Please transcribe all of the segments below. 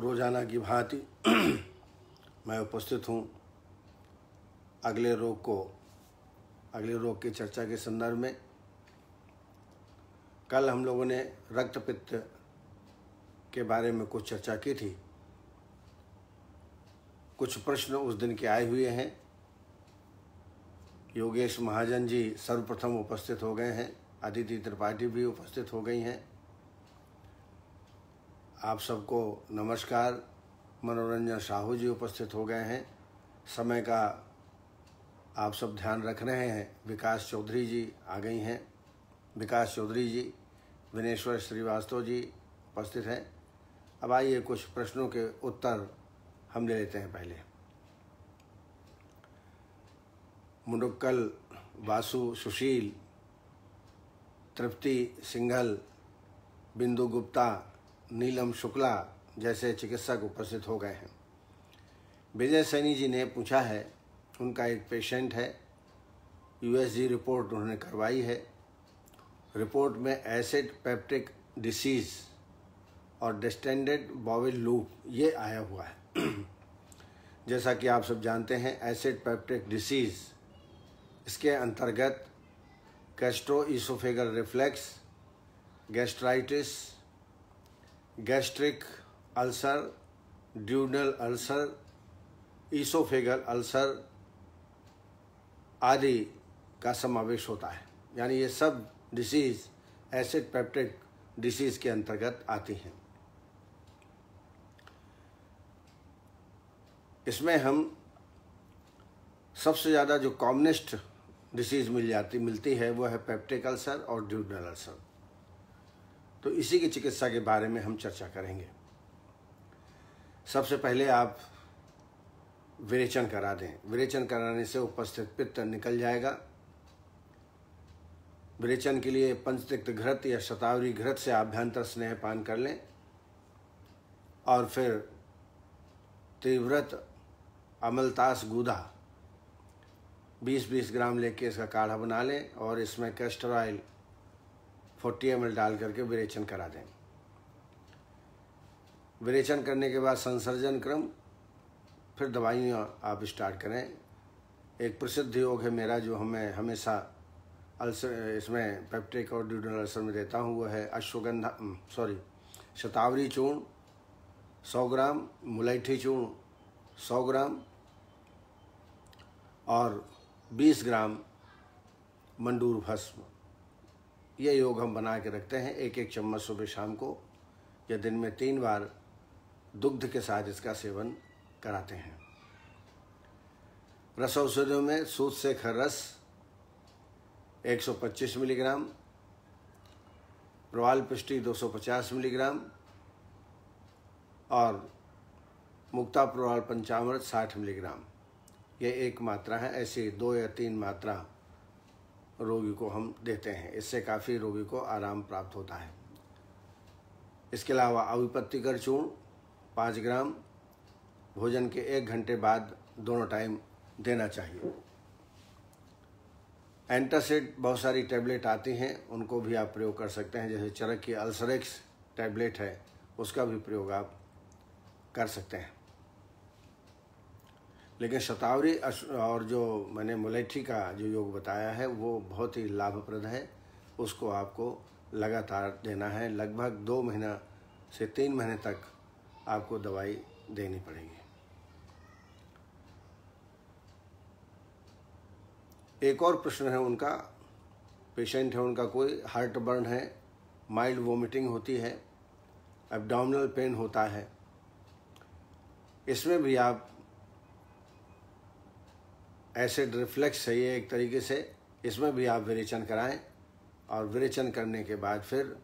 रोजाना की भांति मैं उपस्थित हूँ अगले रोग को अगले रोग की चर्चा के संदर्भ में कल हम लोगों ने रक्त पित्त के बारे में कुछ चर्चा की थी कुछ प्रश्न उस दिन के आए हुए हैं योगेश महाजन जी सर्वप्रथम उपस्थित हो गए हैं अदिति त्रिपाठी भी उपस्थित हो गई हैं आप सबको नमस्कार मनोरंजन साहू जी उपस्थित हो गए हैं समय का आप सब ध्यान रख रहे हैं विकास चौधरी जी आ गई हैं विकास चौधरी जी विनेश्वर श्रीवास्तव जी उपस्थित हैं अब आइए कुछ प्रश्नों के उत्तर हम ले लेते हैं पहले मुनुक्कल वासु सुशील तृप्ति सिंघल बिंदु गुप्ता नीलम शुक्ला जैसे चिकित्सक उपस्थित हो गए हैं विजय सैनी जी ने पूछा है उनका एक पेशेंट है यूएसजी रिपोर्ट उन्होंने करवाई है रिपोर्ट में एसिड पेप्टिक डिसीज़ और डिस्टेंडेड बॉविल लूप ये आया हुआ है जैसा कि आप सब जानते हैं एसिड पेप्टिक डिसीज़ इसके अंतर्गत gastro oesophageal reflux gastritis gastric ulcer duodenal ulcer oesophageal ulcer आदि का समावेश होता है यानी ये सब डिसीज़ एसिड पेप्टिक डिसीज़ के अंतर्गत आती हैं इसमें हम सबसे ज़्यादा जो कॉमनेस्ट डिसीज़ मिल जाती मिलती है वो है पेप्टिक अल्सर और ड्यूडनल अल्सर तो इसी की चिकित्सा के बारे में हम चर्चा करेंगे सबसे पहले आप विरेचन करा दें विरेचन कराने से उपस्थित पित्त निकल जाएगा विरेचन के लिए पंचतिक्त घृत या शतावरी घृत से आभ्यंतर स्नेह पान कर लें और फिर तीव्रत अमलतास गूदा 20-20 ग्राम लेके इसका काढ़ा बना लें और इसमें कैस्टर ऑयल फोर्टी एम डाल करके विरेचन करा दें विरेचन करने के बाद संसर्जन क्रम फिर दवाइयाँ आप स्टार्ट करें एक प्रसिद्ध योग है मेरा जो हमें हमेशा अल्सर इसमें पेप्टिक और ड्यूडल अल्सर में देता हूँ वो है अश्वगंधा सॉरी शतावरी चूर्ण सौ ग्राम मुलैठी चूर्ण सौ ग्राम और बीस ग्राम मंडूर भस्म ये योग हम बना के रखते हैं एक एक चम्मच सुबह शाम को या दिन में तीन बार दुग्ध के साथ इसका सेवन कराते हैं रस औषधियों में सूद से खर रस 125 मिलीग्राम प्रवाल पिष्टी 250 मिलीग्राम और मुक्ता प्रवाल पंचामृत 60 मिलीग्राम ये एक मात्रा है ऐसी दो या तीन मात्रा रोगी को हम देते हैं इससे काफ़ी रोगी को आराम प्राप्त होता है इसके अलावा अविपत्तिकर चूर्ण पाँच ग्राम भोजन के एक घंटे बाद दोनों टाइम देना चाहिए एंटासिड बहुत सारी टैबलेट आती हैं उनको भी आप प्रयोग कर सकते हैं जैसे चरक की अल्सरेक्स टैबलेट है उसका भी प्रयोग आप कर सकते हैं लेकिन शतावरी और जो मैंने मुलेठी का जो योग बताया है वो बहुत ही लाभप्रद है उसको आपको लगातार देना है लगभग दो महीना से तीन महीने तक आपको दवाई देनी पड़ेगी एक और प्रश्न है उनका पेशेंट है उनका कोई हार्ट बर्न है माइल्ड वोमिटिंग होती है एबडामिनल पेन होता है इसमें भी आप एसिड रिफ्लेक्स है ये एक तरीके से इसमें भी आप विरेचन कराएं और विरेचन करने के बाद फिर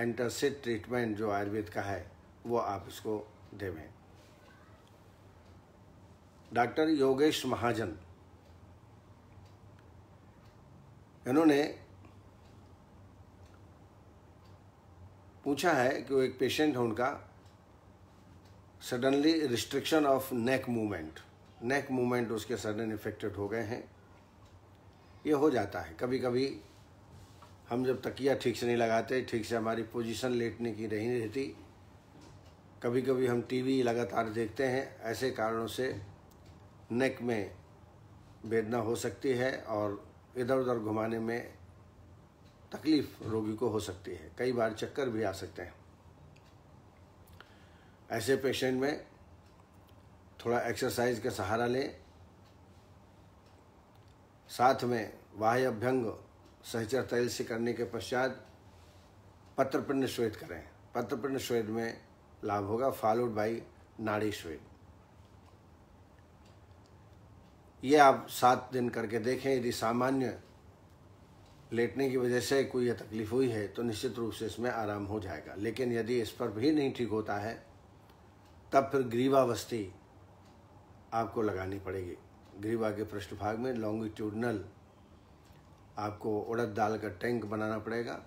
एंटरसिड ट्रीटमेंट जो आयुर्वेद का है वो आप इसको देवें डॉक्टर योगेश महाजन इन्होंने पूछा है कि वो एक पेशेंट है उनका suddenly restriction of neck movement neck movement उसके सडन इफेक्टेड हो गए हैं ये हो जाता है कभी कभी हम जब तकिया ठीक से नहीं लगाते ठीक से हमारी पोजीशन लेटने की नहीं रहती कभी कभी हम टीवी लगातार देखते हैं ऐसे कारणों से नेक में वेदना हो सकती है और इधर उधर घुमाने में तकलीफ रोगी को हो सकती है कई बार चक्कर भी आ सकते हैं ऐसे पेशेंट में थोड़ा एक्सरसाइज का सहारा लें साथ में वाह्य अभ्यंग सहचर तैल से करने के पश्चात पत्रपिंड श्वेत करें पत्रपिंड श्वेत में लाभ होगा फॉलोड बाई नाड़ी श्वेत ये आप सात दिन करके देखें यदि सामान्य लेटने की वजह से कोई यह तकलीफ हुई है तो निश्चित रूप से इसमें आराम हो जाएगा लेकिन यदि इस पर भी नहीं ठीक होता है तब फिर ग्रीवावस्थी आपको लगानी पड़ेगी ग्रीवा के पृष्ठभाग में लॉन्गिट्यूडनल आपको उड़द दाल का टैंक बनाना पड़ेगा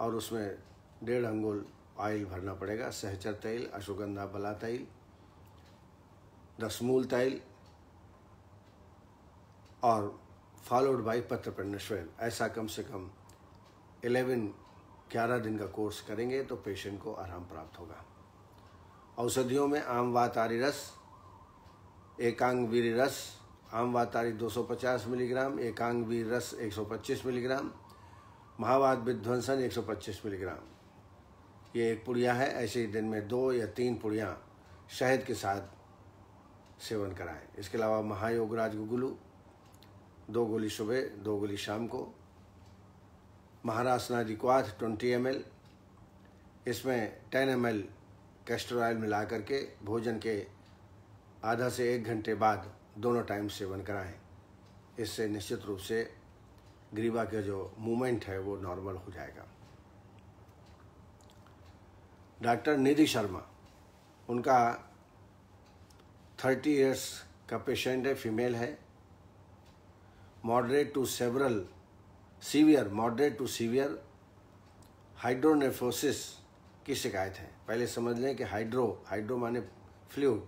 और उसमें डेढ़ अंगुल ऑयल भरना पड़ेगा सहचर तेल अश्वगंधा बला तेल दसमूल तेल और फॉलोड बाई पत्रपन्नश्वेल ऐसा कम से कम एलेवन ग्यारह दिन का कोर्स करेंगे तो पेशेंट को आराम प्राप्त होगा औषधियों में आम वातारी रस एकांग वीर रस आमवा तारीख 250 मिलीग्राम एकांग वीर रस 125 मिलीग्राम महावाद विध्वंसन 125 मिलीग्राम ये एक पुड़िया है ऐसे ही दिन में दो या तीन पुड़ियाँ शहद के साथ सेवन कराएं इसके अलावा महायोगराज गुगुलू दो गोली सुबह दो गोली शाम को महारासना रिक्वाथ ट्वेंटी एम इसमें ten M L castor oil मिला करके भोजन के आधा से एक घंटे बाद दोनों टाइम सेवन कराएं इससे निश्चित रूप से ग्रीवा का जो मूवमेंट है वो नॉर्मल हो जाएगा डॉक्टर निधि शर्मा उनका थर्टी इयर्स का पेशेंट है फीमेल है moderate to several severe moderate to severe hydronephrosis की शिकायत है पहले समझ लें कि हाइड्रो हाइड्रो माने फ्लूड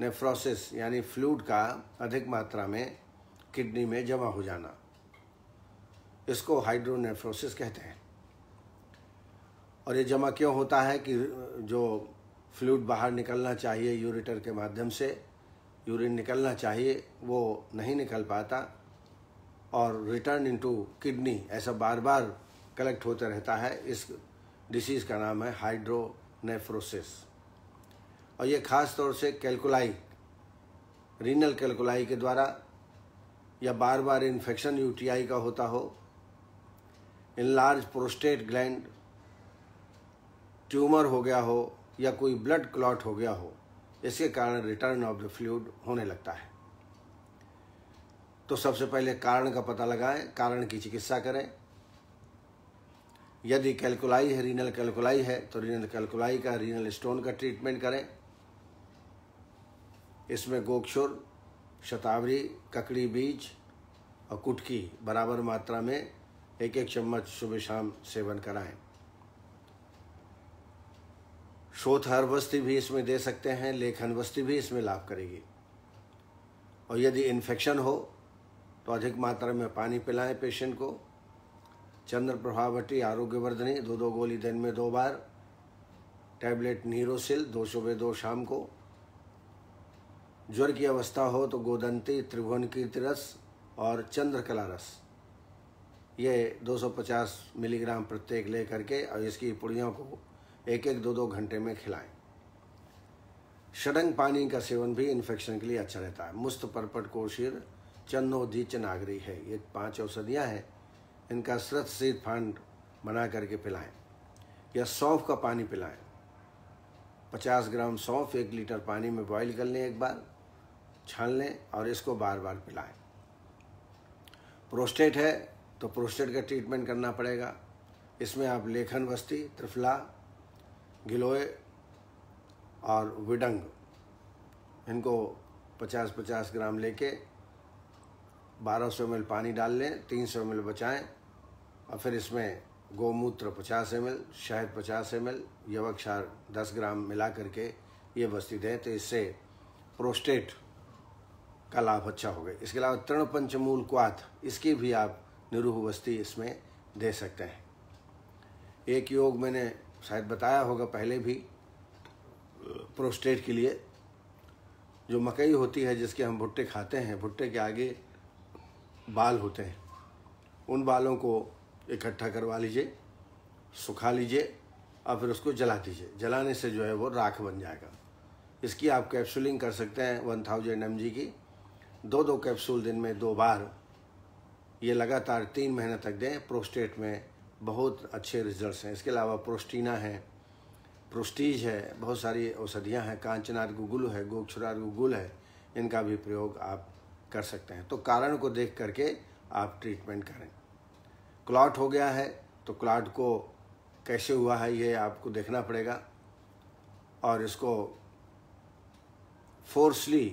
नेफ्रोसिस यानी फ्लूड का अधिक मात्रा में किडनी में जमा हो जाना इसको हाइड्रोनेफ्रोसिस कहते हैं और ये जमा क्यों होता है कि जो फ्लूड बाहर निकलना चाहिए यूरिटर के माध्यम से यूरिन निकलना चाहिए वो नहीं निकल पाता और रिटर्न इनटू किडनी ऐसा बार बार कलेक्ट होते रहता है इस डिसीज़ का नाम है हाइड्रोनेफ्रोसिस और ये खास तौर से कैलकुलाई रीनल कैलकुलाई के द्वारा या बार बार इन्फेक्शन यूटीआई का होता हो enlarged prostate gland tumour हो गया हो या कोई ब्लड क्लॉट हो गया हो इसके कारण रिटर्न ऑफ द फ्लूड होने लगता है तो सबसे पहले कारण का पता लगाएं कारण की चिकित्सा करें यदि कैलकुलाई है रीनल कैलकुलाई है तो रीनल कैलकुलाई का रीनल स्टोन का ट्रीटमेंट करें इसमें गोक्षुर शतावरी ककड़ी बीज और कुटकी बराबर मात्रा में एक एक चम्मच सुबह शाम सेवन कराएं शोथ वस्ती भी इसमें दे सकते हैं लेखन बस्ती भी इसमें लाभ करेगी और यदि इन्फेक्शन हो तो अधिक मात्रा में पानी पिलाएं पेशेंट को चंद्र प्रभावटी आरोग्यवर्धनी दो दो गोली दिन में दो बार टैबलेट नीरोसिल दो सुबह दो शाम को ज्वर की अवस्था हो तो गोदंती त्रिभुवन कीर्ति रस और चंद्रकला रस ये 250 मिलीग्राम प्रत्येक ले करके और इसकी पुड़ियों को एक एक दो दो घंटे में खिलाएं षडंग पानी का सेवन भी इन्फेक्शन के लिए अच्छा रहता है मुस्त परपट कोशिर चंदोदी नागरी है ये पांच औषधियाँ हैं इनका स्रत शीत फांड बना करके पिलाएं या सौंफ का पानी पिलाएं 50 ग्राम सौंफ एक लीटर पानी में बॉईल कर लें एक बार छान लें और इसको बार बार पिलाएं प्रोस्टेट है तो प्रोस्टेट का ट्रीटमेंट करना पड़ेगा इसमें आप लेखन बस्ती त्रिफला गिलोय और विडंग इनको 50-50 ग्राम लेके 1200 सौ एम पानी डाल लें 300 सौ एम बचाएँ और फिर इसमें गोमूत्र 50 एम शहद पचास एम एल यवक्षार दस ग्राम मिला करके ये बस्ती दें तो इससे प्रोस्टेट का लाभ अच्छा होगा इसके अलावा तृण पंचमूल क्वाथ इसकी भी आप बस्ती इसमें दे सकते हैं एक योग मैंने शायद बताया होगा पहले भी प्रोस्टेट के लिए जो मकई होती है जिसके हम भुट्टे खाते हैं भुट्टे के आगे बाल होते हैं उन बालों को इकट्ठा करवा लीजिए सुखा लीजिए और फिर उसको जला दीजिए जलाने से जो है वो राख बन जाएगा इसकी आप कैप्सुलिंग कर सकते हैं वन थाउजेंड एम की दो दो कैप्सूल दिन में दो बार ये लगातार तीन महीने तक दें प्रोस्टेट में बहुत अच्छे रिजल्ट्स हैं इसके अलावा प्रोस्टीना है प्रोस्टीज है बहुत सारी औषधियाँ हैं कांचनार गुगुल है गोक्षरार गुगुल है इनका भी प्रयोग आप कर सकते हैं तो कारण को देख करके आप ट्रीटमेंट करें क्लॉट हो गया है तो क्लॉट को कैसे हुआ है ये आपको देखना पड़ेगा और इसको फोर्सली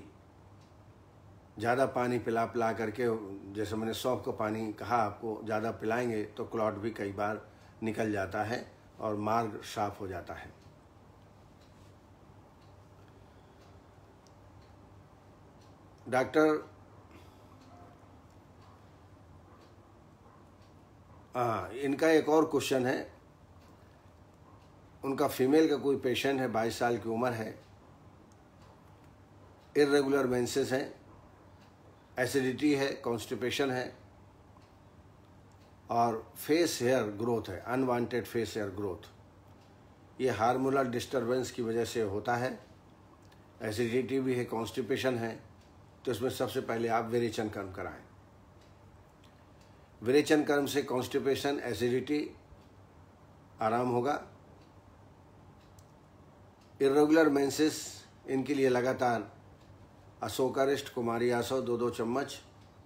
ज़्यादा पानी पिला पिला करके जैसे मैंने सौंफ का पानी कहा आपको ज़्यादा पिलाएंगे तो क्लॉट भी कई बार निकल जाता है और मार्ग साफ हो जाता है डॉक्टर हाँ इनका एक और क्वेश्चन है उनका फीमेल का कोई पेशेंट है बाईस साल की उम्र है इरेगुलर मेंसेस हैं एसिडिटी है कॉन्स्टिपेशन है और फेस हेयर ग्रोथ है अनवांटेड फेस हेयर ग्रोथ ये हार्मोनल डिस्टरबेंस की वजह से होता है एसिडिटी भी है कॉन्स्टिपेशन है तो इसमें सबसे पहले आप विरेचन कर्म कराएं विरेचन कर्म से कॉन्स्टिपेशन एसिडिटी आराम होगा इरेगुलर मेंसेस इनके लिए लगातार अशोकारिष्ट कुमारी आसो दो दो चम्मच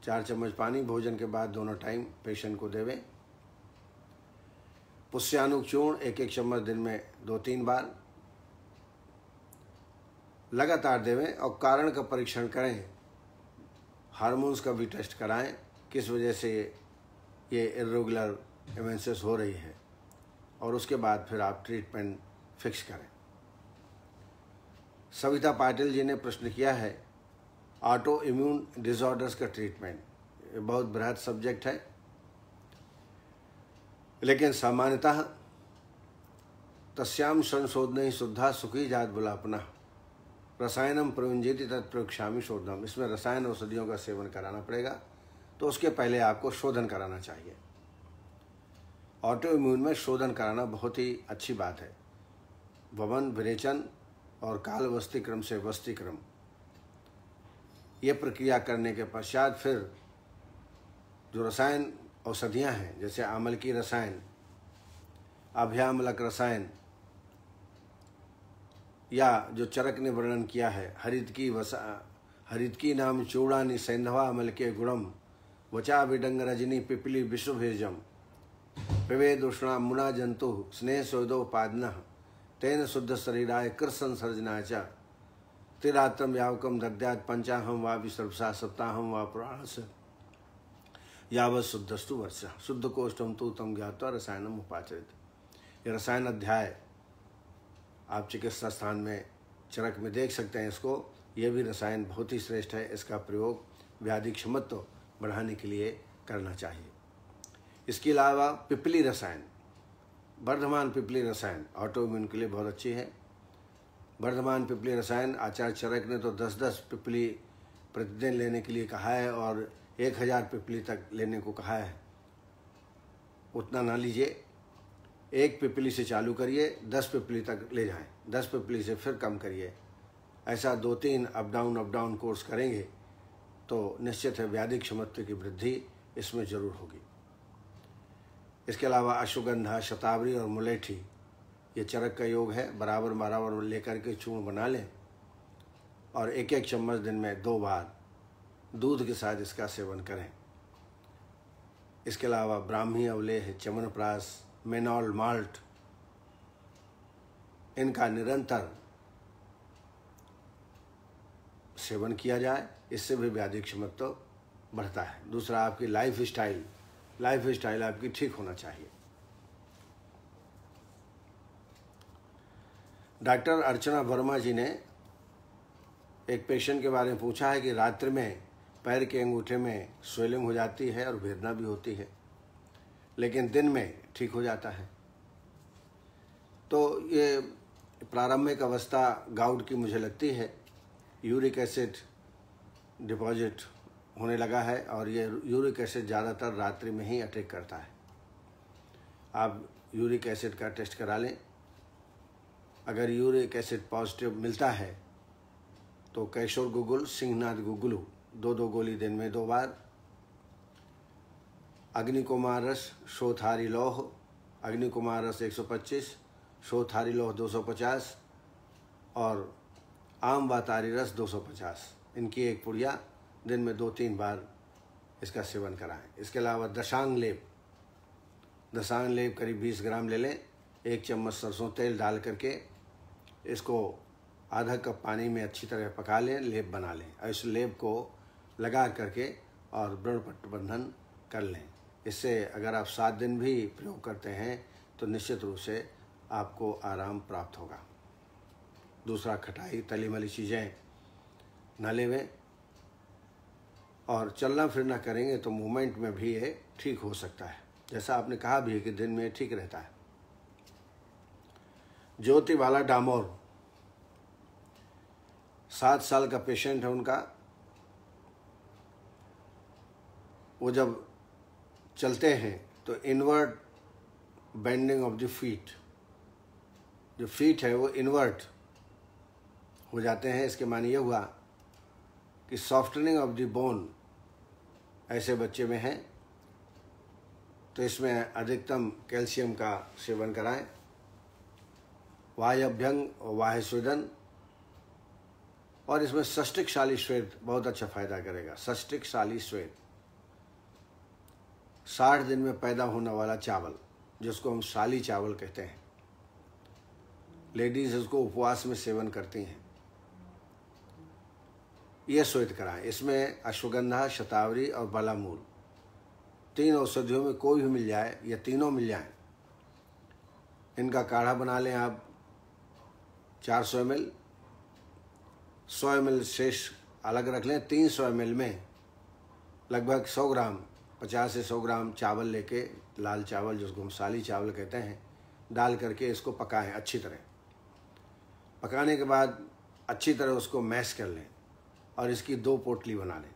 चार चम्मच पानी भोजन के बाद दोनों टाइम पेशेंट को देवें पुष्यानु चूर्ण एक एक चम्मच दिन में दो तीन बार लगातार देवें और कारण का परीक्षण करें हार्मोन्स का भी टेस्ट कराएं किस वजह से ये इरेगुलर एवेंसेस हो रही है और उसके बाद फिर आप ट्रीटमेंट फिक्स करें सविता पाटिल जी ने प्रश्न किया है ऑटो इम्यून डिसऑर्डर्स का ट्रीटमेंट ये बहुत बृहद सब्जेक्ट है लेकिन सामान्यतः तस्याम संशोधन शुद्धा सुखी जात बुलापना रसायनम प्रयुंजित तत्प्रयोगक्षामी शोधनम इसमें रसायन औषधियों का सेवन कराना पड़ेगा तो उसके पहले आपको शोधन कराना चाहिए ऑटो इम्यून में शोधन कराना बहुत ही अच्छी बात है भवन विरेचन और काल वस्तिक्रम से वस्तिक्रम ये प्रक्रिया करने के पश्चात फिर जो रसायन औषधियाँ हैं जैसे आमल की रसायन अभ्यामलक रसायन या जो चरक ने वर्णन किया है हरित की वसा हरित की नाम चूड़ानी सैंधवा अमल के गुणम वचा विडंग रजनी पिपली विश्वभेजम पिबेद उष्णा मुना जंतु स्नेह पादना तेन शुद्ध शरीराय कृष्ण सर्जनाचा तिरातम यावकम दग्ध्यात पंचाहम वा भी सर्वसा सप्ताहम वा पुराण से यावत शुद्धस्तु वर्ष शुद्ध कोष्ठम तो तम ज्ञातवा रसायनम उपाचरित ये रसायन अध्याय आप चिकित्सा स्थान में चरक में देख सकते हैं इसको यह भी रसायन बहुत ही श्रेष्ठ है इसका प्रयोग व्याधि क्षमत्व बढ़ाने के लिए करना चाहिए इसके अलावा पिपली रसायन वर्धमान पिपली रसायन ऑटोम्यून के लिए बहुत अच्छी है वर्धमान पिपली रसायन आचार्य चरक ने तो दस दस पिपली प्रतिदिन लेने के लिए कहा है और एक हजार पिपली तक लेने को कहा है उतना ना लीजिए एक पिपली से चालू करिए दस पिपली तक ले जाएं दस पिपली से फिर कम करिए ऐसा दो तीन up down up down course करेंगे तो निश्चित है व्याधिक क्षमत्व की वृद्धि इसमें जरूर होगी इसके अलावा अश्वगंधा शतावरी और मुलेठी ये चरक का योग है बराबर बराबर लेकर के चूर्ण बना लें और एक एक चम्मच दिन में दो बार दूध के साथ इसका सेवन करें इसके अलावा ब्राह्मी अवलेह चमनप्रास मेनॉल माल्ट इनका निरंतर सेवन किया जाए इससे भी व्याधिक क्षमत्व बढ़ता है दूसरा आपकी लाइफ स्टाइल लाइफ स्टाइल आपकी ठीक होना चाहिए डॉक्टर अर्चना वर्मा जी ने एक पेशेंट के बारे में पूछा है कि रात्रि में पैर के अंगूठे में स्वेलिंग हो जाती है और भेदना भी होती है लेकिन दिन में ठीक हो जाता है तो ये प्रारंभिक अवस्था गाउट की मुझे लगती है यूरिक एसिड डिपॉजिट होने लगा है और ये यूरिक एसिड ज़्यादातर रात्रि में ही अटैक करता है आप यूरिक एसिड का टेस्ट करा लें अगर यूरिक एसिड पॉजिटिव मिलता है तो कैशोर गुगुल सिंहनाथ गुगुलू दो दो गोली दिन में दो बार अग्नि कुमार रस शोथारी लौह अग्नि कुमार रस 125 शोथारी लौह 250 और आम वातारी रस 250 इनकी एक पुड़िया दिन में दो तीन बार इसका सेवन कराएं इसके अलावा दशांग लेप दशांग लेप करीब 20 ग्राम ले लें एक चम्मच सरसों तेल डाल करके इसको आधा कप पानी में अच्छी तरह पका लें लेप बना लें और इस लेप को लगा करके और व्रण प्रबंधन कर लें इससे अगर आप सात दिन भी प्रयोग करते हैं तो निश्चित रूप से आपको आराम प्राप्त होगा दूसरा खटाई तली मली चीज़ें न लेवें और चलना फिरना करेंगे तो मूवमेंट में भी ये ठीक हो सकता है जैसा आपने कहा भी है कि दिन में ठीक रहता है ज्योति वाला डामोर सात साल का पेशेंट है उनका वो जब चलते हैं तो invert bending of the feet जो फीट है वो इनवर्ट हो जाते हैं इसके माने ये हुआ कि सॉफ्टनिंग ऑफ द बोन ऐसे बच्चे में है तो इसमें अधिकतम कैल्शियम का सेवन कराएं वाह्यभ्यंग और वाह सुदन और इसमें शाली श्वेत बहुत अच्छा फायदा करेगा शाली श्वेत साठ दिन में पैदा होने वाला चावल जिसको हम शाली चावल कहते हैं लेडीज इसको उपवास में सेवन करती हैं यह श्वेत कराएं इसमें अश्वगंधा शतावरी और बलामूल तीन औषधियों में कोई भी मिल जाए या तीनों मिल जाए इनका काढ़ा बना लें आप 400 सौ एम सौ एम शेष अलग रख लें तीन सौ एम में लगभग सौ ग्राम पचास से सौ ग्राम चावल लेके लाल चावल जिसको हम साली चावल कहते हैं डाल करके इसको पकाएं अच्छी तरह पकाने के बाद अच्छी तरह उसको मैश कर लें और इसकी दो पोटली बना लें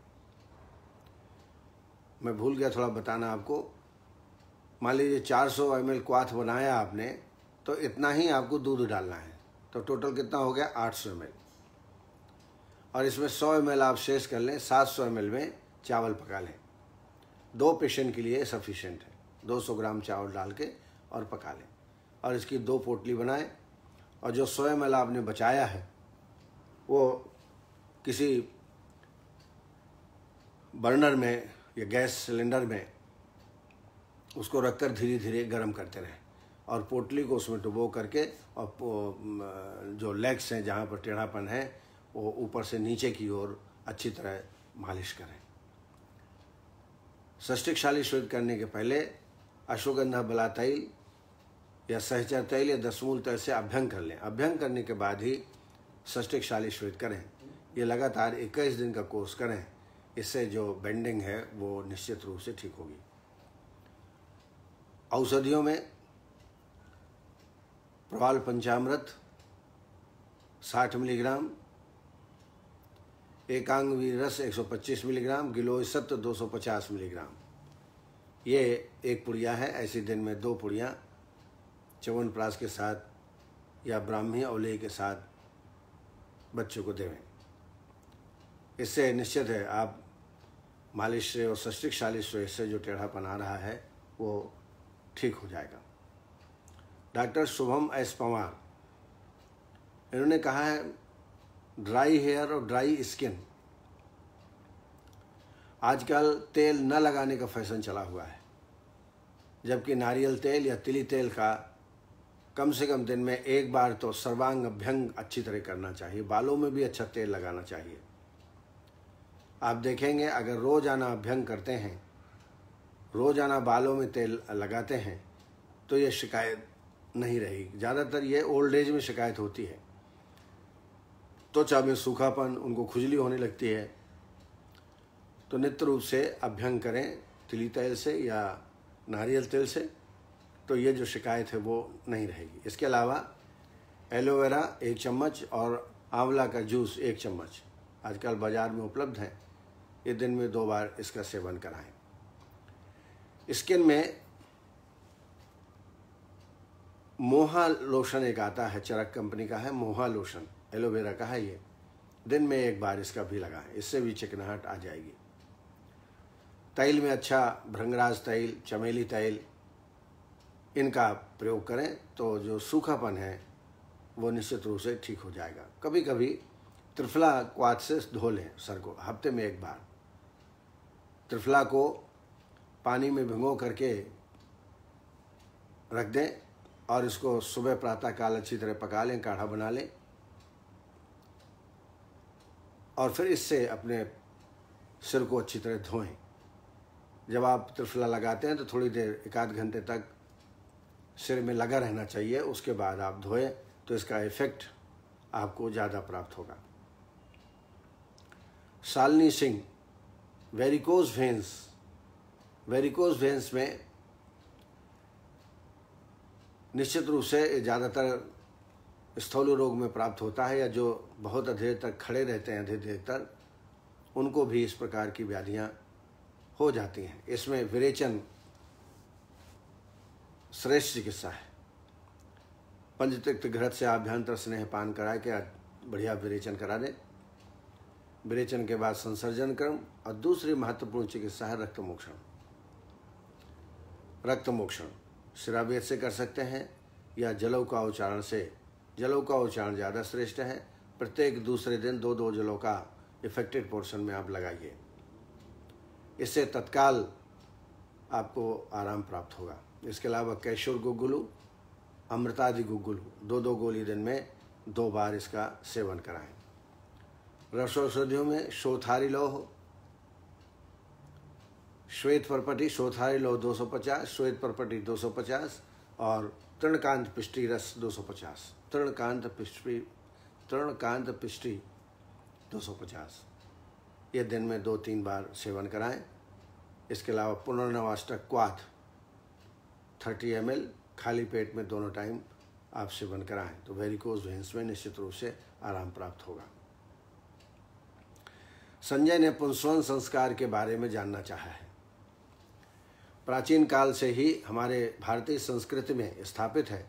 मैं भूल गया थोड़ा बताना आपको मान लीजिए 400 सौ एम क्वाथ बनाया आपने तो इतना ही आपको दूध डालना है तो टोटल कितना हो गया 800 सौ और इसमें 100 एम आप शेष कर लें 700 एम में चावल पका लें दो पेशेंट के लिए सफिशेंट है 200 ग्राम चावल डाल के और पका लें और इसकी दो पोटली बनाएं और जो 100 एम आपने बचाया है वो किसी बर्नर में या गैस सिलेंडर में उसको रखकर धीरे धीरे गर्म करते रहें और पोटली को उसमें डुबो करके और जो लेग्स हैं जहाँ पर टेढ़ापन है वो ऊपर से नीचे की ओर अच्छी तरह मालिश करें शाली श्वेत करने के पहले अश्वगंधा बला तैल या सहचर तैल या दसमूल तैल से अभ्यंग कर लें अभ्यंग करने के बाद ही शाली श्वेत करें ये लगातार इक्कीस दिन का कोर्स करें इससे जो बेंडिंग है वो निश्चित रूप से ठीक होगी औषधियों में प्रवाल पंचामृत 60 मिलीग्राम एकांगवीर रस 125 मिलीग्राम गिलोय सत्य 250 मिलीग्राम ये एक पुड़िया है ऐसे दिन में दो पुड़िया चवन प्रास के साथ या ब्राह्मी अवलेह के साथ बच्चों को देवें इससे निश्चित है आप मालिश से और सष्टिक शालिश से जो टेढ़ापन आ रहा है वो ठीक हो जाएगा डॉक्टर शुभम एस पवार इन्होंने कहा है ड्राई हेयर और ड्राई स्किन आजकल तेल न लगाने का फैशन चला हुआ है जबकि नारियल तेल या तिली तेल का कम से कम दिन में एक बार तो सर्वांग अभ्यंग अच्छी तरह करना चाहिए बालों में भी अच्छा तेल लगाना चाहिए आप देखेंगे अगर रोजाना अभ्यंग करते हैं रोजाना बालों में तेल लगाते हैं तो ये शिकायत नहीं रहेगी ज़्यादातर ये ओल्ड एज में शिकायत होती है त्वचा तो में सूखापन उनको खुजली होने लगती है तो नित्य रूप से अभ्यंग करें तिली तेल से या नारियल तेल से तो ये जो शिकायत है वो नहीं रहेगी इसके अलावा एलोवेरा एक चम्मच और आंवला का जूस एक चम्मच आजकल बाज़ार में उपलब्ध है ये दिन में दो बार इसका सेवन कराएं स्किन में मोहा लोशन एक आता है चरक कंपनी का है मोहा लोशन एलोवेरा का है ये दिन में एक बार इसका भी लगाएं इससे भी चिकनाहट आ जाएगी तैल में अच्छा भ्रंगराज तैल चमेली तैल इनका प्रयोग करें तो जो सूखापन है वो निश्चित रूप से ठीक हो जाएगा कभी कभी त्रिफला क्वाद से धो लें सर को हफ्ते में एक बार त्रिफला को पानी में भिंगो करके रख दें और इसको सुबह प्रातः काल अच्छी तरह पका लें काढ़ा बना लें और फिर इससे अपने सिर को अच्छी तरह धोएं जब आप त्रिफला लगाते हैं तो थोड़ी देर एक आध घंटे तक सिर में लगा रहना चाहिए उसके बाद आप धोएं तो इसका इफेक्ट आपको ज़्यादा प्राप्त होगा Shalini Singh varicose veins varicose veins में निश्चित रूप से ज़्यादातर स्थूल रोग में प्राप्त होता है या जो बहुत अधेर तक खड़े रहते हैं अधिक देर तक उनको भी इस प्रकार की व्याधियाँ हो जाती हैं इसमें विरेचन श्रेष्ठ चिकित्सा है पंचतिक्त घृत से आभ्यंतर स्नेह पान करा के बढ़िया विरेचन करा दें विरेचन के बाद संसर्जन क्रम और दूसरी महत्वपूर्ण चिकित्सा है रक्त मोक्षण रक्त मोक्षण से कर सकते हैं या जलव का उच्चारण से जलों का उच्चारण ज़्यादा श्रेष्ठ है प्रत्येक दूसरे दिन दो दो जलों का इफेक्टेड पोर्शन में आप लगाइए इससे तत्काल आपको आराम प्राप्त होगा इसके अलावा कैशोर गुगुलू अमृतादि गुगुलू दो दो गोली दिन में दो बार इसका सेवन कराएं रसौषधियों में शोथारी लोह श्वेत परपटी शोथारी लोह 250 श्वेत परपटी 250 और तृणकांत पिष्टी रस 250 तृणकांत पृष्ठी तृणकांत सौ पचास ये दिन में दो तीन बार सेवन कराएं इसके अलावा पुनर्नवाष्टक क्वाथ थर्टी एम खाली पेट में दोनों टाइम आप सेवन कराएं तो वेरिकोज वेंस में निश्चित रूप से आराम प्राप्त होगा संजय ने पुनस्वन संस्कार के बारे में जानना चाहा है प्राचीन काल से ही हमारे भारतीय संस्कृति में स्थापित है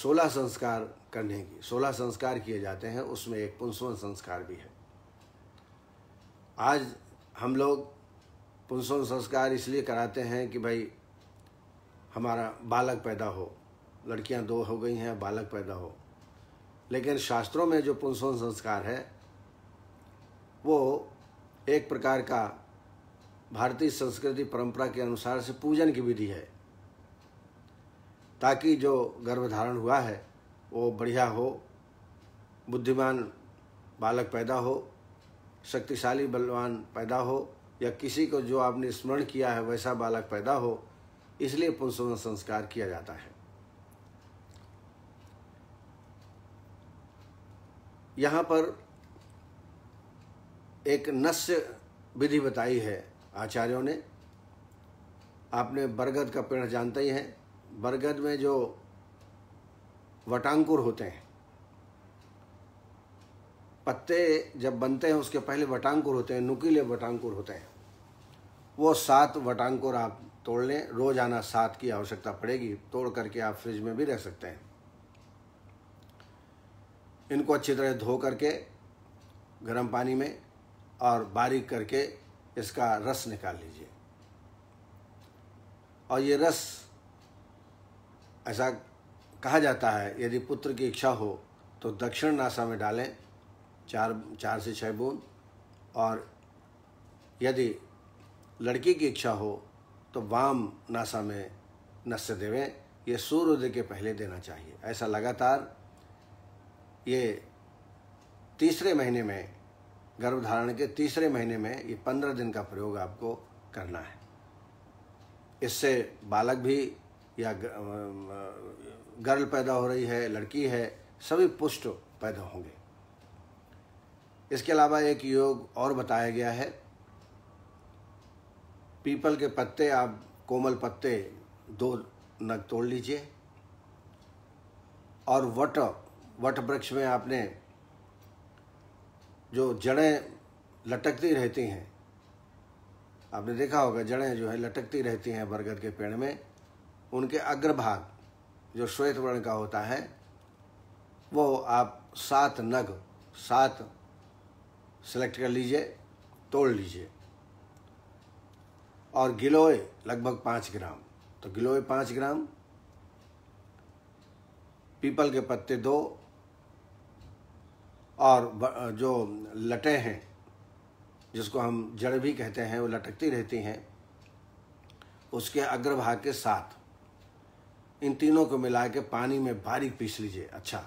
सोलह संस्कार करने की सोलह संस्कार किए जाते हैं उसमें एक पुंसवन संस्कार भी है आज हम लोग पुंसवन संस्कार इसलिए कराते हैं कि भाई हमारा बालक पैदा हो लड़कियां दो हो गई हैं बालक पैदा हो लेकिन शास्त्रों में जो पुंसवन संस्कार है वो एक प्रकार का भारतीय संस्कृति परंपरा के अनुसार से पूजन की विधि है ताकि जो गर्भधारण हुआ है वो बढ़िया हो बुद्धिमान बालक पैदा हो शक्तिशाली बलवान पैदा हो या किसी को जो आपने स्मरण किया है वैसा बालक पैदा हो इसलिए पुनः संस्कार किया जाता है यहाँ पर एक नस्य विधि बताई है आचार्यों ने आपने बरगद का पेड़ जानते ही हैं बरगद में जो वटांकुर होते हैं पत्ते जब बनते हैं उसके पहले वटांकुर होते हैं नुकीले वटांकुर होते हैं वो सात वटांकुर आप तोड़ लें रोजाना सात की आवश्यकता पड़ेगी तोड़ करके आप फ्रिज में भी रह सकते हैं इनको अच्छी तरह धो करके गर्म पानी में और बारीक करके इसका रस निकाल लीजिए और ये रस ऐसा कहा जाता है यदि पुत्र की इच्छा हो तो दक्षिण नासा में डालें चार चार से छः बूंद और यदि लड़की की इच्छा हो तो वाम नासा में नस्य देवें यह सूर्योदय के पहले देना चाहिए ऐसा लगातार ये तीसरे महीने में गर्भधारण के तीसरे महीने में ये पंद्रह दिन का प्रयोग आपको करना है इससे बालक भी या गर्ल पैदा हो रही है लड़की है सभी पुष्ट पैदा होंगे इसके अलावा एक योग और बताया गया है पीपल के पत्ते आप कोमल पत्ते दो नग तोड़ लीजिए और वट वट वृक्ष में आपने जो जड़ें लटकती रहती हैं आपने देखा होगा जड़ें जो है लटकती रहती हैं बरगद के पेड़ में उनके अग्रभाग जो श्वेत वर्ण का होता है वो आप सात नग सात सेलेक्ट कर लीजिए तोड़ लीजिए और गिलोय लगभग पाँच ग्राम तो गिलोय पाँच ग्राम पीपल के पत्ते दो और जो लटे हैं जिसको हम जड़ भी कहते हैं वो लटकती रहती हैं उसके अग्रभाग के साथ इन तीनों को मिला के पानी में बारीक पीस लीजिए अच्छा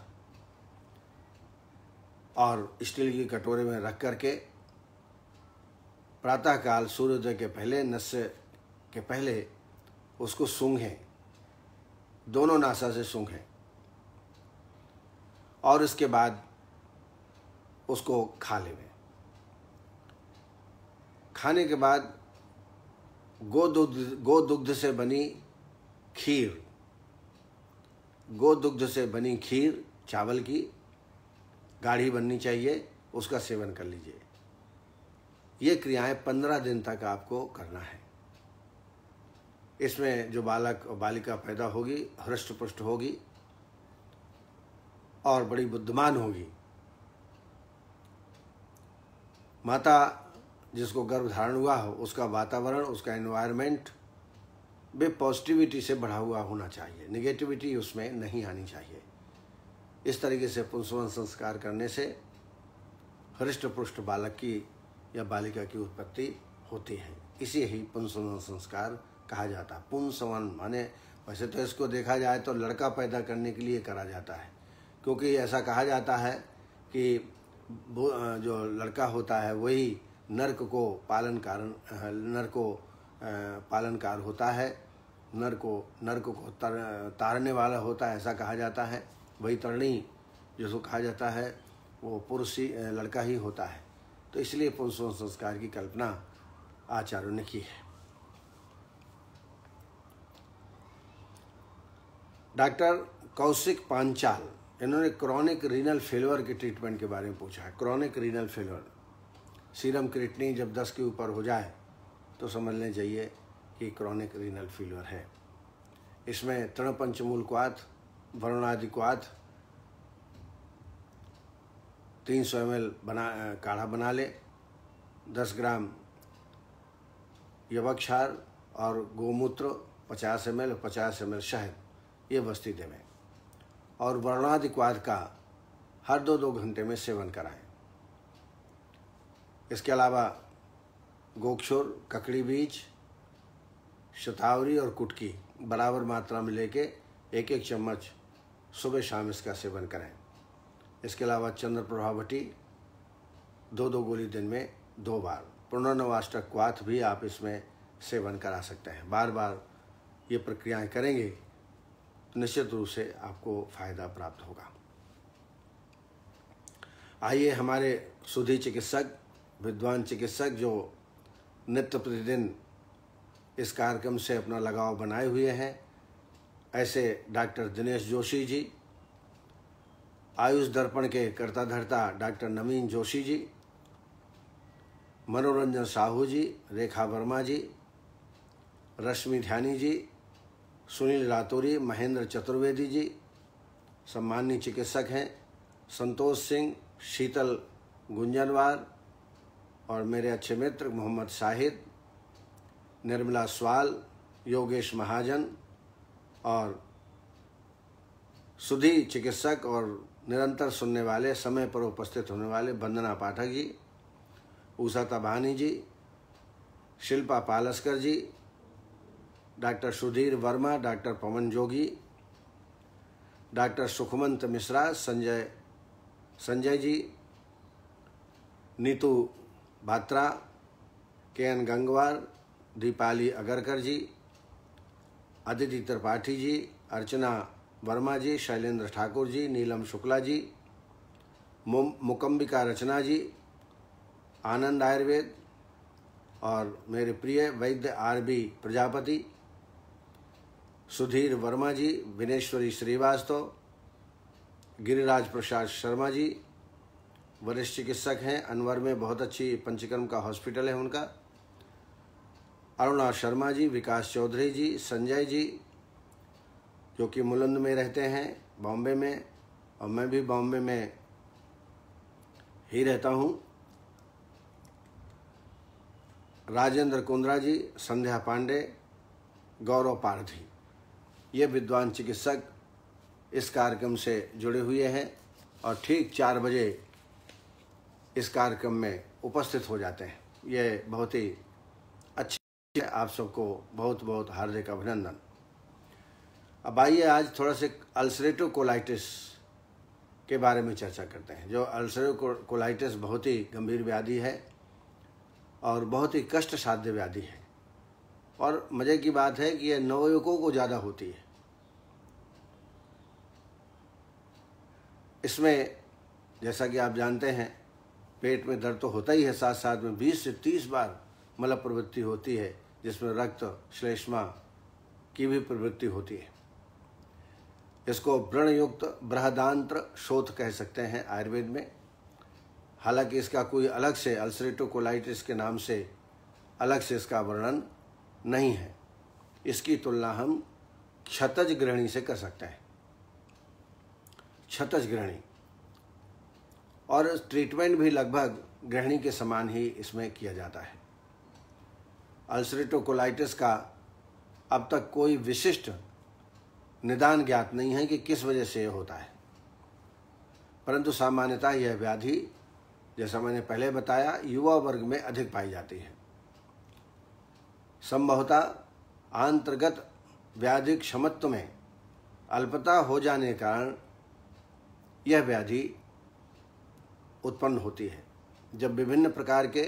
और स्टील की कटोरे में रख करके प्रातःकाल सूर्योदय के पहले नस्य के पहले उसको सूंघें दोनों नासा से सूंघें और इसके बाद उसको खा लेवें खाने के बाद गो गो दुग्ध से बनी खीर गोदुग्ध से बनी खीर चावल की गाढ़ी बननी चाहिए उसका सेवन कर लीजिए ये क्रियाएं पंद्रह दिन तक आपको करना है इसमें जो बालक और बालिका पैदा होगी हृष्ट पुष्ट होगी और बड़ी बुद्धिमान होगी माता जिसको गर्भ धारण हुआ हो उसका वातावरण उसका एनवायरमेंट वे पॉजिटिविटी से बढ़ा हुआ होना चाहिए निगेटिविटी उसमें नहीं आनी चाहिए इस तरीके से पुंसवन संस्कार करने से हृष्ट पुष्ट बालक की या बालिका की उत्पत्ति होती है इसे ही पुंसवन संस्कार कहा जाता है पुंसवन माने वैसे तो इसको देखा जाए तो लड़का पैदा करने के लिए करा जाता है क्योंकि ऐसा कहा जाता है कि जो लड़का होता है वही नर्क को पालन कारण नर को पालनकार होता है नर को नर को तर, तारने वाला होता है ऐसा कहा जाता है वही तरणी जिसको कहा जाता है वो पुरुष ही लड़का ही होता है तो इसलिए पुरुष संस्कार की कल्पना आचार्यों ने की है डॉक्टर कौशिक पांचाल इन्होंने क्रॉनिक रीनल फेलवर के ट्रीटमेंट के बारे में पूछा है chronic renal failure serum creatinine जब 10 के ऊपर हो जाए तो समझ लें चाहिए कि क्रॉनिक रीनल फीवर है इसमें तृणपंचमूल क्वाथ वरुणादि क्वाथ तीन सौ एम बना काढ़ा बना ले दस ग्राम यवक्षार और गोमूत्र पचास एम एल पचास एम एल शहद ये बस्ती देवें और वर्णादि क्वाद का हर दो दो घंटे में सेवन कराएं इसके अलावा गोक्षुर ककड़ी बीज शतावरी और कुटकी बराबर मात्रा में लेके एक एक चम्मच सुबह शाम इसका सेवन करें इसके अलावा चंद्र प्रभावटी दो दो गोली दिन में दो बार पुनर्नवाष्टक क्वाथ भी आप इसमें सेवन करा सकते हैं बार बार ये प्रक्रियाएं करेंगे तो निश्चित रूप से आपको फायदा प्राप्त होगा आइए हमारे सुधी चिकित्सक विद्वान चिकित्सक जो नित्य प्रतिदिन इस कार्यक्रम से अपना लगाव बनाए हुए हैं ऐसे डॉक्टर दिनेश जोशी जी आयुष दर्पण के कर्ता धर्ता डॉक्टर नवीन जोशी जी मनोरंजन साहू जी रेखा वर्मा जी रश्मि ध्यानी जी सुनील रातोरी महेंद्र चतुर्वेदी जी सम्माननीय चिकित्सक हैं संतोष सिंह शीतल गुंजनवार और मेरे अच्छे मित्र मोहम्मद शाहिद निर्मला स्वाल योगेश महाजन और सुधी चिकित्सक और निरंतर सुनने वाले समय पर उपस्थित होने वाले वंदना पाठक ji Usha Tabani ji Shilpa Palaskar ji doctor Sudhir Verma doctor Pawan Jogi doctor Sukhmant Mishra Sanjay Sanjay ji Neetu Bhatra K N Gangwar Deepali Agarkar ji Aditi Tripathi ji Archana Verma ji Shailendra Thakur ji Neelam Shukla ji Mookambika Rachna ji Anand Ayurved और मेरे प्रिय वैद्य आर बी प्रजापति सुधीर वर्मा जी विनेश्वरी श्रीवास्तव गिरिराज प्रसाद शर्मा जी वरिष्ठ चिकित्सक हैं अनवर में बहुत अच्छी पंचकर्म का हॉस्पिटल है उनका अरुणा शर्मा जी विकास चौधरी जी संजय जी जो कि मुलंद में रहते हैं बॉम्बे में और मैं भी बॉम्बे में ही रहता हूँ राजेंद्र कुंद्रा जी संध्या पांडे गौरव पारधी ये विद्वान चिकित्सक इस कार्यक्रम से जुड़े हुए हैं और ठीक चार बजे इस कार्यक्रम में उपस्थित हो जाते हैं ये बहुत ही आप सबको बहुत बहुत हार्दिक अभिनंदन अब आइए आज थोड़ा से अल्सरेटो कोलाइटिस के बारे में चर्चा करते हैं जो अल्सरे कोलाइटिस बहुत ही गंभीर व्याधि है और बहुत ही कष्ट साध्य व्याधि है और मज़े की बात है कि यह नवयुवकों को ज़्यादा होती है इसमें जैसा कि आप जानते हैं पेट में दर्द तो होता ही है साथ साथ में 20 से 30 बार मल प्रवृत्ति होती है जिसमें रक्त श्लेष्मा की भी प्रवृत्ति होती है इसको व्रणयुक्त बृहदांत्र शोथ कह सकते हैं आयुर्वेद में हालांकि इसका कोई अलग से अल्सरेटोकोलाइटिस के नाम से अलग से इसका वर्णन नहीं है इसकी तुलना हम क्षतज ग्रहणी से कर सकते हैं क्षतज ग्रहणी और ट्रीटमेंट भी लगभग ग्रहणी के समान ही इसमें किया जाता है अल्सरेटोकोलाइटिस का अब तक कोई विशिष्ट निदान ज्ञात नहीं है कि किस वजह से यह होता है परंतु सामान्यतः यह व्याधि जैसा मैंने पहले बताया युवा वर्ग में अधिक पाई जाती है संभवतः आंतर्गत व्याधि क्षमत्व में अल्पता हो जाने के कारण यह व्याधि उत्पन्न होती है जब विभिन्न प्रकार के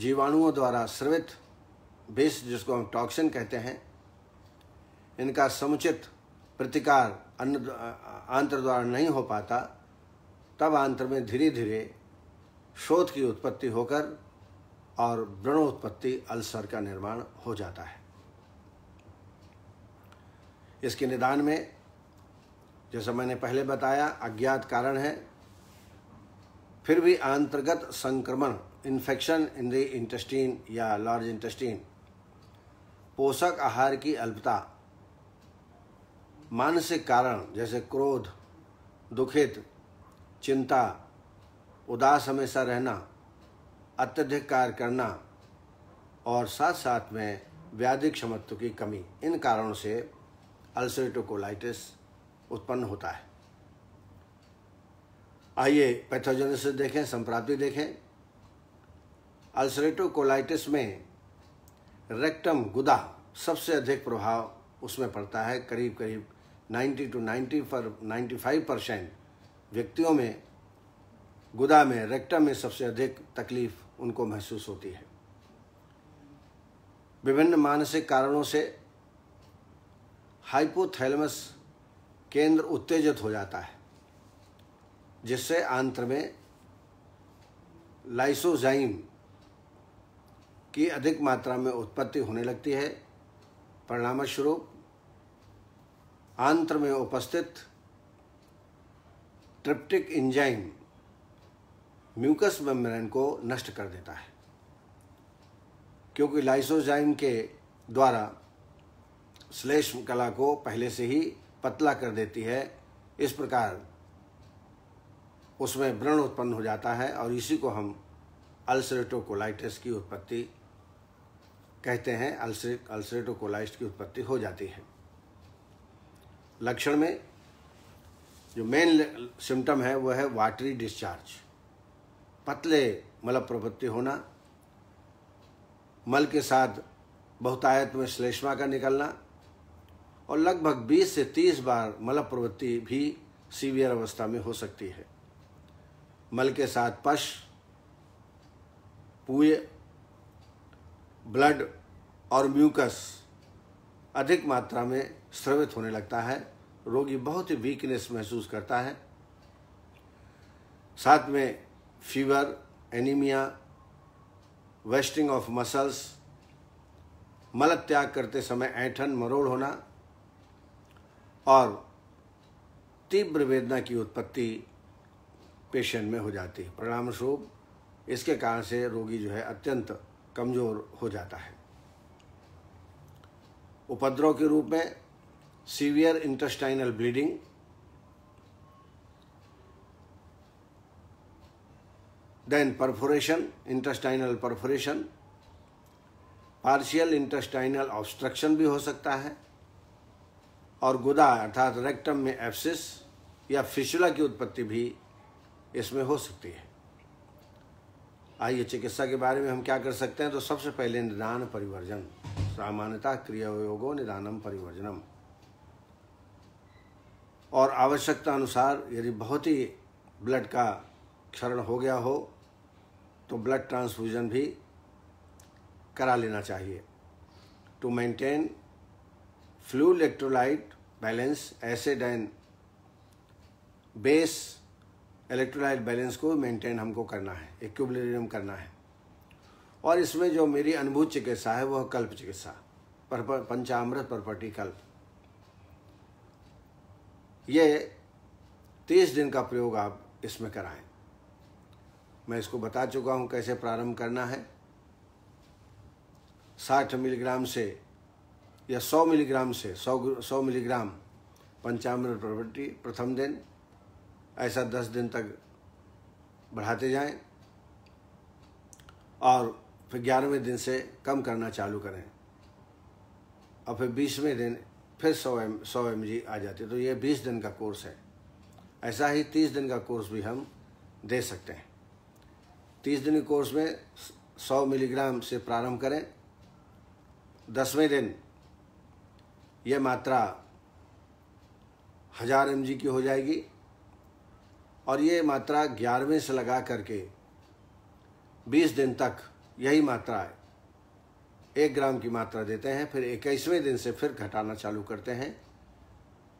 जीवाणुओं द्वारा स्रवित विष जिसको हम टॉक्सिन कहते हैं इनका समुचित प्रतिकार अन्न आंत्र द्वारा नहीं हो पाता तब आंत्र में धीरे धीरे शोध की उत्पत्ति होकर और उत्पत्ति अल्सर का निर्माण हो जाता है इसके निदान में जैसा मैंने पहले बताया अज्ञात कारण है फिर भी आंतर्गत संक्रमण इन्फेक्शन इन द इंटेस्टीन या लार्ज इंटेस्टीन पोषक आहार की अल्पता मानसिक कारण जैसे क्रोध दुखित चिंता उदास हमेशा रहना अत्यधिक कार्य करना और साथ साथ में व्याधिक क्षमत्व की कमी इन कारणों से अल्सरेटोकोलाइटिस उत्पन्न होता है आइए पैथोजेनेसिस देखें संप्राप्ति देखें अल्सरेटो कोलाइटिस में रेक्टम गुदा सबसे अधिक प्रभाव उसमें पड़ता है करीब करीब 90 टू 90 पर 95 परसेंट व्यक्तियों में गुदा में रेक्टम में सबसे अधिक तकलीफ उनको महसूस होती है विभिन्न मानसिक कारणों से हाइपोथैलमस केंद्र उत्तेजित हो जाता है जिससे आंत्र में लाइसोजाइम की अधिक मात्रा में उत्पत्ति होने लगती है परिणाम स्वरूप आंत्र में उपस्थित ट्रिप्टिक इंजाइम म्यूकस मेम्ब्रेन को नष्ट कर देता है क्योंकि लाइसोजाइम के द्वारा श्लेष्म कला को पहले से ही पतला कर देती है इस प्रकार उसमें व्रण उत्पन्न हो जाता है और इसी को हम अल्सरेटोकोलाइटिस की उत्पत्ति कहते हैं अल्सरे अल्सरेटोकोलाइस्ट की उत्पत्ति हो जाती है लक्षण में जो मेन सिम्टम है वह है वाटरी डिस्चार्ज पतले मल प्रवृत्ति होना मल के साथ बहुतायत में श्लेष्मा का निकलना और लगभग 20 से 30 बार मल प्रवृत्ति भी सीवियर अवस्था में हो सकती है मल के साथ पश पूय ब्लड और म्यूकस अधिक मात्रा में स्रवित होने लगता है रोगी बहुत ही वीकनेस महसूस करता है साथ में fever anaemia wasting of muscles मल त्याग करते समय ऐठन मरोड़ होना और तीव्र वेदना की उत्पत्ति पेशेंट में हो जाती है परिणामस्वरूप इसके कारण से रोगी जो है अत्यंत कमज़ोर हो जाता है उपद्रव के रूप में severe intestinal bleeding then perforation intestinal perforation partial intestinal obstruction भी हो सकता है और गुदा अर्थात रेक्टम में एप्सिस या फिशुला की उत्पत्ति भी इसमें हो सकती है आइए चिकित्सा के बारे में हम क्या कर सकते हैं तो सबसे पहले निदान परिवर्जन सामान्यतः क्रियायोगो निदानम परिवर्जनम और आवश्यकता अनुसार यदि बहुत ही ब्लड का क्षरण हो गया हो तो ब्लड ट्रांसफ्यूजन भी करा लेना चाहिए to maintain fluid electrolyte balance acid and base electrolyte balance को मेंटेन हमको करना है एक्यूबलेरियम करना है और इसमें जो मेरी अनुभूत चिकित्सा है वह कल्प चिकित्सा पर पंचामृत प्रॉपर्टी कल्प ये तीस दिन का प्रयोग आप इसमें कराएं मैं इसको बता चुका हूं कैसे प्रारंभ करना है साठ मिलीग्राम से या सौ मिलीग्राम से सौ सौ मिलीग्राम पंचामृत प्रॉपर्टी प्रथम दिन ऐसा दस दिन तक बढ़ाते जाएं और फिर ग्यारहवें दिन से कम करना चालू करें और फिर बीसवें दिन फिर सौ एम सौ एम जी आ जाती है तो ये बीस दिन का कोर्स है ऐसा ही तीस दिन का कोर्स भी हम दे सकते हैं तीस दिन के कोर्स में सौ मिलीग्राम से प्रारंभ करें दसवें दिन यह मात्रा हज़ार एम की हो जाएगी और ये मात्रा ग्यारहवें से लगा करके बीस दिन तक यही मात्रा है एक ग्राम की मात्रा देते हैं फिर इक्कीसवें दिन से फिर घटाना चालू करते हैं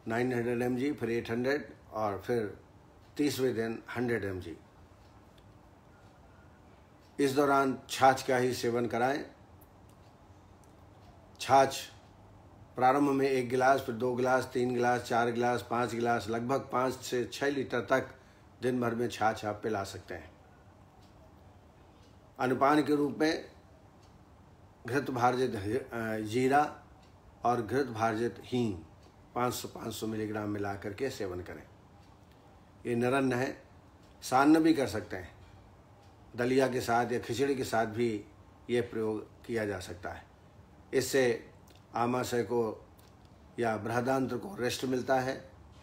900 हंड्रेड फिर 800 और फिर तीसवें दिन 100 एम इस दौरान छाछ का ही सेवन कराएं छाछ प्रारंभ में एक गिलास फिर दो गिलास तीन गिलास चार गिलास पाँच गिलास लगभग पाँच से छः लीटर तक दिन भर में छा छाप पे ला सकते हैं अनुपान के रूप में घृत भारजित जीरा और घृत भारजित हींग 500-500 मिलीग्राम मिला करके सेवन करें ये निरन्न है सान्न भी कर सकते हैं दलिया के साथ या खिचड़ी के साथ भी ये प्रयोग किया जा सकता है इससे आमाशय को या बृहदांत्र को रेस्ट मिलता है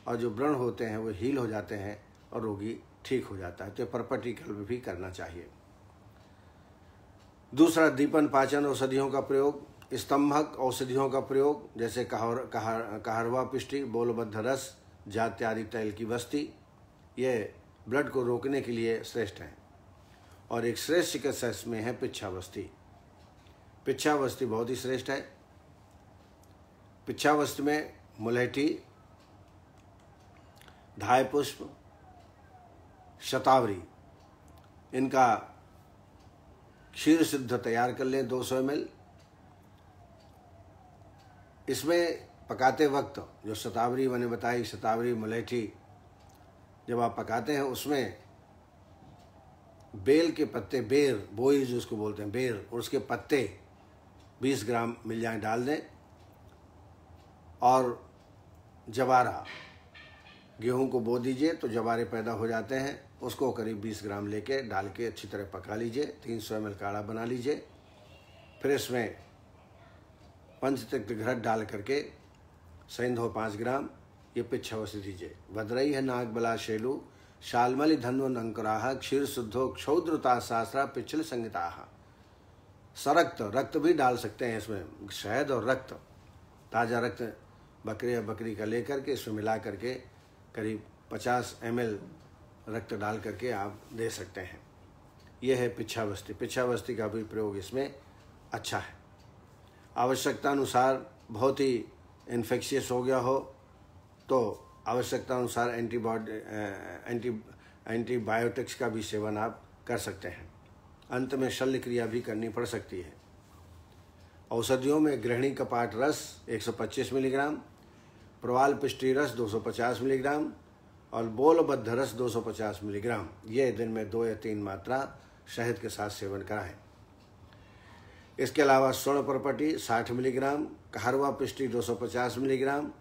और जो व्रण होते हैं वो हील हो जाते हैं और रोगी ठीक हो जाता है तो कल्प भी करना चाहिए दूसरा दीपन पाचन औषधियों का प्रयोग स्तंभक औषधियों का प्रयोग जैसे कहर, कहर, कहरवा पिष्टी बोलबद्ध रस जात्यादि तैल की बस्ती ये ब्लड को रोकने के लिए श्रेष्ठ हैं और एक श्रेष्ठ चिकित्सा इसमें है पिच्छावस्थी पिच्छावस्थी बहुत ही श्रेष्ठ है पिच्छावस्थ में मुलहटी धाय पुष्प शतावरी इनका क्षीर सिद्ध तैयार कर लें 200 सौ इसमें पकाते वक्त जो शतावरी मैंने बताई शतावरी मलेठी जब आप पकाते हैं उसमें बेल के पत्ते बेर बोई जो उसको बोलते हैं बेर और उसके पत्ते 20 ग्राम मिल जाए डाल दें और जवारा गेहूं को बो दीजिए तो जवारे पैदा हो जाते हैं उसको करीब 20 ग्राम लेके डाल के अच्छी तरह पका लीजिए तीन सौ एम काढ़ा बना लीजिए फिर इसमें तिक्त घृत डाल करके सैंधो पाँच ग्राम ये से दीजिए भद्रई है नाग बला शेलू शालमलि धनव नंकुराह क्षीर शुद्धो क्षौद्रता शास्त्रा पिछल संगता सरक्त रक्त भी डाल सकते हैं इसमें शहद और रक्त ताज़ा रक्त बकरे या बकरी का लेकर के इसमें मिला करके करीब 50 एम रक्त डाल करके आप दे सकते हैं यह है पिछावस्ती पिछावस्ती का भी प्रयोग इसमें अच्छा है आवश्यकता अनुसार बहुत ही इन्फेक्शियस हो गया हो तो आवश्यकता अनुसार एंटीबॉडी एंटी एंटीबायोटिक्स का भी सेवन आप कर सकते हैं अंत में शल्य क्रिया भी करनी पड़ सकती है औषधियों में गृहिणी कपाट रस 125 मिलीग्राम प्रवाल पिष्टी रस 250 मिलीग्राम और बोलबद्ध रस 250 मिलीग्राम ये दिन में दो या तीन मात्रा शहद के साथ सेवन कराएं इसके अलावा स्वर्ण प्रपटी 60 मिलीग्राम कहरवा पिष्टी 250 मिलीग्राम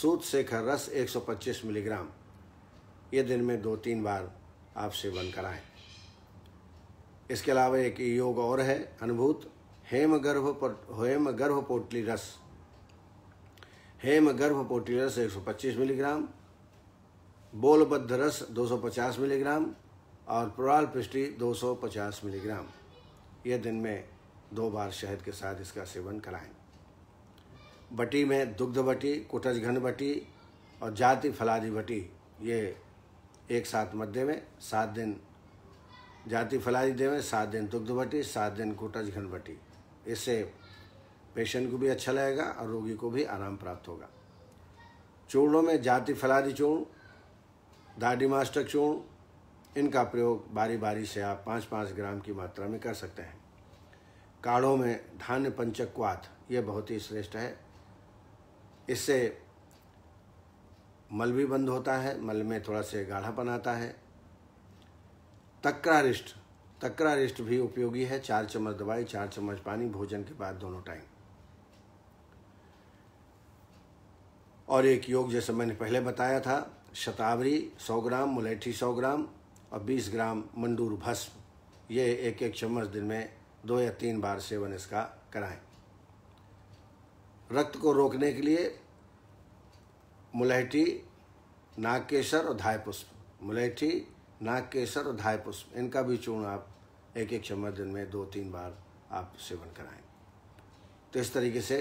सूत शेखर रस 125 मिलीग्राम ये दिन में दो तीन बार आप सेवन कराएं इसके अलावा एक योग और है अनुभूत हेम गर्भ हेम गर्भ पोटली रस हेम गर्भ पोटली रस 125 मिलीग्राम बोलबद्ध रस 250 मिलीग्राम और पुराल पृष्टि 250 मिलीग्राम यह दिन में दो बार शहद के साथ इसका सेवन कराएं बटी में दुग्ध बटी कुटज घन बटी और जाति फलादी बटी ये एक साथ मध्य में सात दिन जाति फलादी देवें सात दिन दुग्ध बटी सात दिन कुटज घन बटी इससे पेशेंट को भी अच्छा लगेगा और रोगी को भी आराम प्राप्त होगा चूर्णों में जाति फलादी चूर्ण दाडीमास्टक चूर्ण इनका प्रयोग बारी बारी से आप पाँच पाँच ग्राम की मात्रा में कर सकते हैं काढ़ों में धान्य पंचक क्वाथ ये बहुत ही श्रेष्ठ है इससे मल भी बंद होता है मल में थोड़ा से गाढ़ापन आता है तकरा रिष्ट तकरा रिष्ट भी उपयोगी है चार चम्मच दवाई चार चम्मच पानी भोजन के बाद दोनों टाइम और एक योग जैसे मैंने पहले बताया था शतावरी 100 ग्राम मुलैठी 100 ग्राम और 20 ग्राम मंडूर भस्म ये एक एक चम्मच दिन में दो या तीन बार सेवन इसका कराएं रक्त को रोकने के लिए मुलैठी नाग केसर और धाय पुष्प मुलैठी नाग केसर और धाय पुष्प इनका भी चूर्ण आप एक एक चम्मच दिन में दो तीन बार आप सेवन कराएं तो इस तरीके से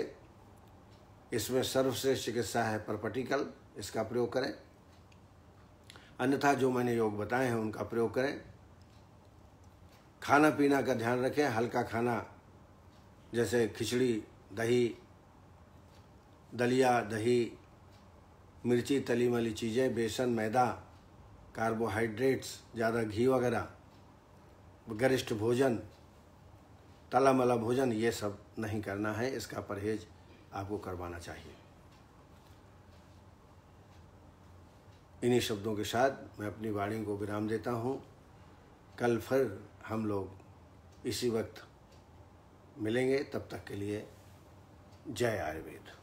इसमें सर्वश्रेष्ठ चिकित्सा है परपटिकल इसका प्रयोग करें अन्यथा जो मैंने योग बताए हैं उनका प्रयोग करें खाना पीना का ध्यान रखें हल्का खाना जैसे खिचड़ी दही दलिया दही मिर्ची तली मली चीज़ें बेसन मैदा कार्बोहाइड्रेट्स ज़्यादा घी वगैरह गरिष्ठ भोजन तला मला भोजन ये सब नहीं करना है इसका परहेज आपको करवाना चाहिए इन्हीं शब्दों के साथ मैं अपनी वाणी को विराम देता हूँ कल फिर हम लोग इसी वक्त मिलेंगे तब तक के लिए जय आयुर्वेद